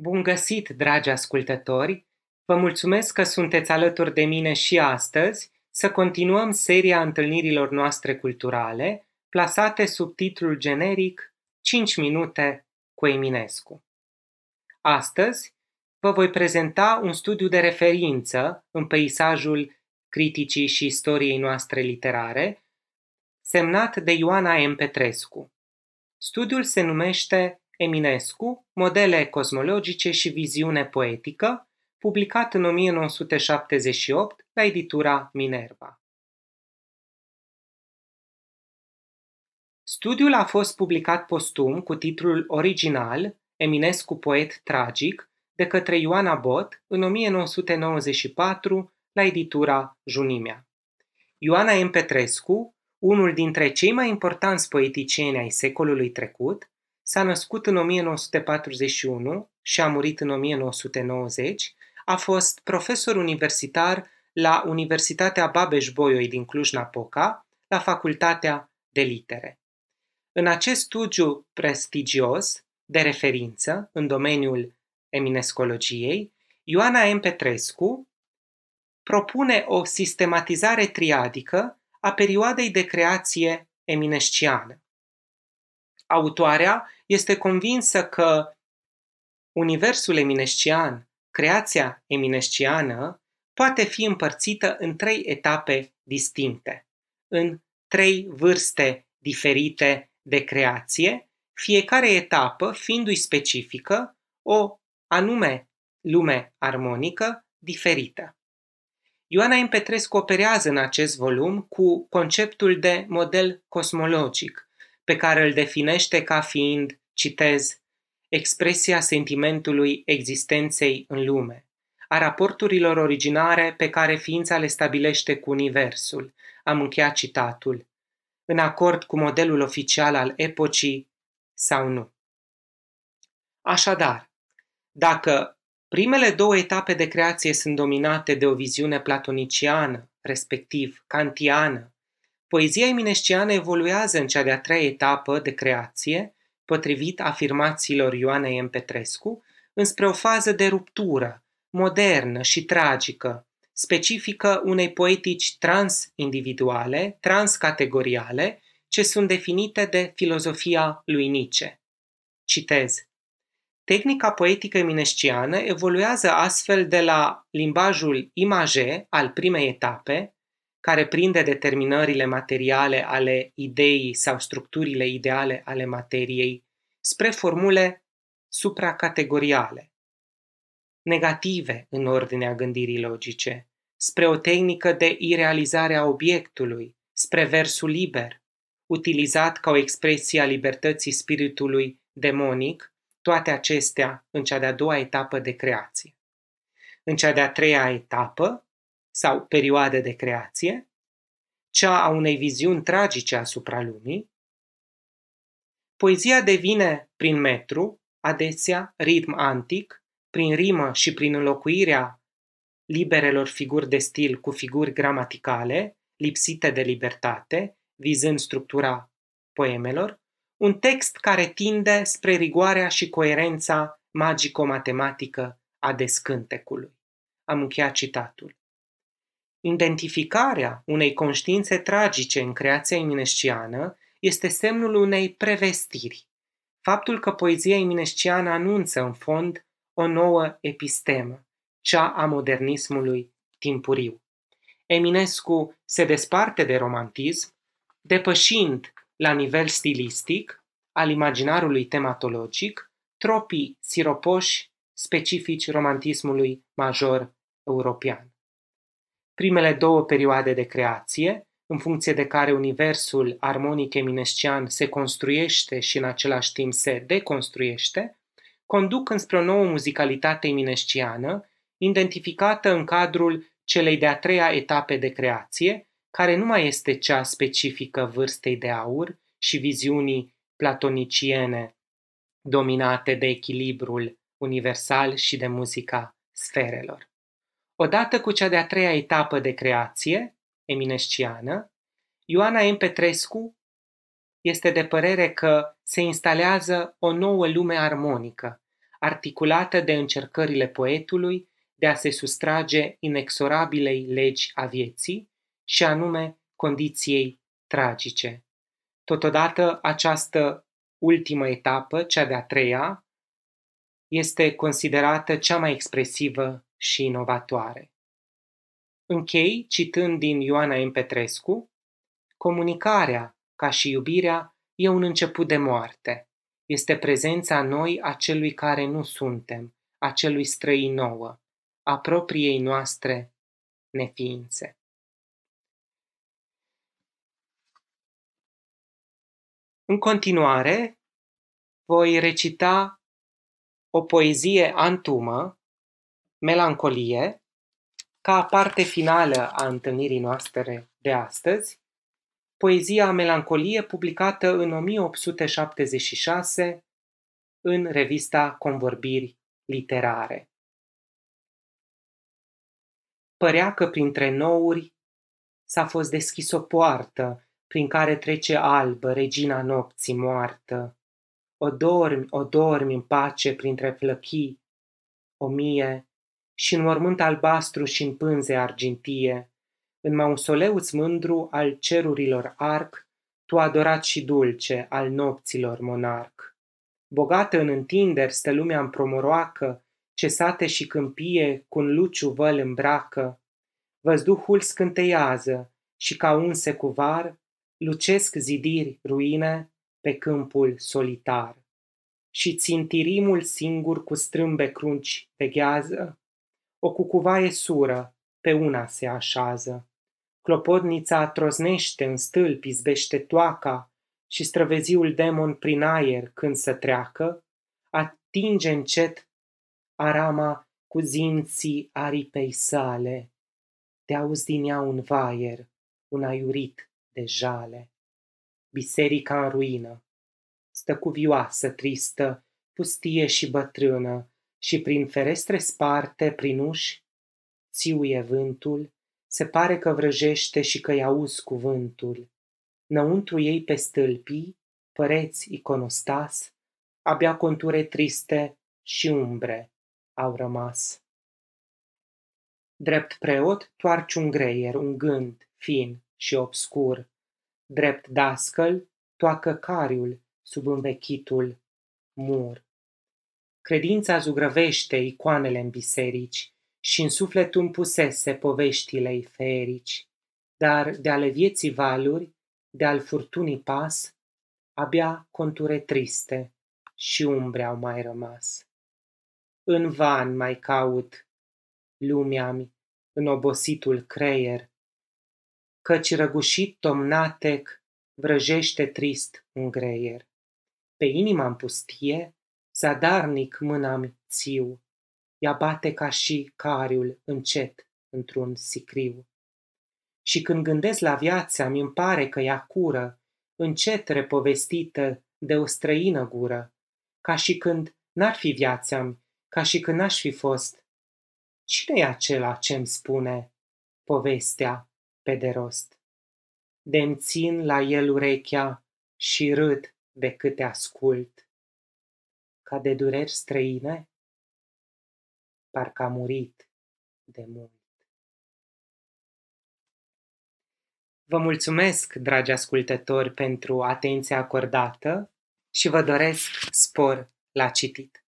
Bun găsit, dragi ascultători! Vă mulțumesc că sunteți alături de mine și astăzi să continuăm seria întâlnirilor noastre culturale, plasate sub titlul generic 5 minute cu Eminescu. Astăzi vă voi prezenta un studiu de referință în peisajul criticii și istoriei noastre literare, semnat de Ioana M. Petrescu. Studiul se numește Eminescu, Modele cosmologice și viziune poetică, publicat în 1978 la editura Minerva. Studiul a fost publicat postum cu titlul original Eminescu poet tragic de către Ioana Bot în 1994 la editura Junimea. Ioana M. Petrescu, unul dintre cei mai importanți poeticieni ai secolului trecut, S-a născut în 1941 și a murit în 1990. A fost profesor universitar la Universitatea Babeș-Bolyai din Cluj-Napoca, la Facultatea de Litere. În acest studiu prestigios, de referință, în domeniul eminescologiei, Ioana M. Petrescu propune o sistematizare triadică a perioadei de creație eminesciană autoarea este convinsă că universul eminescian, creația eminesciană, poate fi împărțită în trei etape distincte, în trei vârste diferite de creație, fiecare etapă fiindu-i specifică o anume lume armonică diferită. Ioana Impetrescu operează în acest volum cu conceptul de model cosmologic, pe care îl definește ca fiind, citez, expresia sentimentului existenței în lume, a raporturilor originare pe care ființa le stabilește cu Universul. Am încheiat citatul. În acord cu modelul oficial al epocii sau nu. Așadar, dacă primele două etape de creație sunt dominate de o viziune platoniciană, respectiv kantiană, Poezia eminesciană evoluează în cea de-a treia etapă de creație, potrivit afirmațiilor Ioanei M. Petrescu, înspre o fază de ruptură, modernă și tragică, specifică unei poetici transindividuale, transcategoriale, ce sunt definite de filozofia lui Nietzsche. Citez. Tehnica poetică eminesciană evoluează astfel de la limbajul imaje al primei etape, care prinde determinările materiale ale ideii sau structurile ideale ale materiei spre formule supracategoriale, negative în ordinea gândirii logice, spre o tehnică de irealizare a obiectului, spre versul liber, utilizat ca o expresie a libertății spiritului demonic, toate acestea în cea de-a doua etapă de creație. În cea de-a treia etapă, sau perioade de creație, cea a unei viziuni tragice asupra lumii, poezia devine, prin metru, adesea ritm antic, prin rimă și prin înlocuirea liberelor figuri de stil cu figuri gramaticale, lipsite de libertate, vizând structura poemelor, un text care tinde spre rigoarea și coerența magico-matematică a descântecului. Am încheiat citatul. Identificarea unei conștiințe tragice în creația iminesciană este semnul unei prevestiri. Faptul că poezia imineștiană anunță, în fond, o nouă epistemă, cea a modernismului timpuriu. Eminescu se desparte de romantism, depășind la nivel stilistic al imaginarului tematologic tropii siropoși specifici romantismului major european primele două perioade de creație, în funcție de care universul armonic eminescian se construiește și în același timp se deconstruiește, conduc înspre o nouă muzicalitate eminesciană, identificată în cadrul celei de-a treia etape de creație, care nu mai este cea specifică vârstei de aur și viziunii platoniciene dominate de echilibrul universal și de muzica sferelor. Odată cu cea de-a treia etapă de creație, eminesciană, Ioana M. Petrescu este de părere că se instalează o nouă lume armonică, articulată de încercările poetului de a se sustrage inexorabilei legi a vieții, și anume condiției tragice. Totodată, această ultimă etapă, cea de-a treia, este considerată cea mai expresivă și inovatoare. Închei citând din Ioana M. Petrescu, Comunicarea, ca și iubirea, e un început de moarte. Este prezența noi a celui care nu suntem, a celui străin nouă, a propriei noastre neființe. În continuare, voi recita o poezie antumă melancolie, ca parte finală a întâlnirii noastre de astăzi, poezia Melancolie publicată în 1876 în revista Convorbiri Literare. Părea că printre nouri s-a fost deschis o poartă prin care trece albă regina nopții moartă. O dormi, o dormi în pace printre flăchii, o mie și în mormânt albastru și în pânze argintie, în mausoleuț mândru al cerurilor arc, tu adorat și dulce al nopților monarc. Bogată în întinderi stă lumea în promoroacă, ce sate și câmpie cu un luciu văl îmbracă. Văzduhul scânteiază și ca un secuvar, lucesc zidiri ruine pe câmpul solitar. Și țintirimul singur cu strâmbe crunci veghează, o cucuvaie sură, pe una se așează. Clopotnița troznește în stâlp, izbește toaca și străveziul demon prin aer când să treacă, atinge încet arama cu zinții aripei sale. Te auzi din ea un vaier, un aiurit de jale. Biserica în ruină, stă vioasă tristă, pustie și bătrână, și prin ferestre sparte, prin uși, țiuie vântul, se pare că vrăjește și că-i auzi cuvântul. Năuntru ei pe stâlpii, păreți iconostas, abia conture triste și umbre au rămas. Drept preot toarci un greier, un gând fin și obscur. Drept dascăl toacă cariul sub învechitul mur. Credința zugrăvește icoanele în biserici și în sufletul împusese pusese ei ferici, dar de ale vieții valuri, de al furtunii pas, abia conture triste și umbre au mai rămas. În van mai caut lumea-mi în obositul creier, căci răgușit tomnatec vrăjește trist un greier. Pe inima în pustie zadarnic mâna-mi țiu, ea bate ca și cariul încet într-un sicriu. Și când gândesc la viața, mi pare că ea cură, încet repovestită de o străină gură, ca și când n-ar fi viața ca și când n-aș fi fost. Cine e acela ce îmi spune povestea pe de rost? de țin la el urechea și râd de câte ascult ca de dureri străine? Parcă a murit de mult. Vă mulțumesc, dragi ascultători, pentru atenția acordată și vă doresc spor la citit.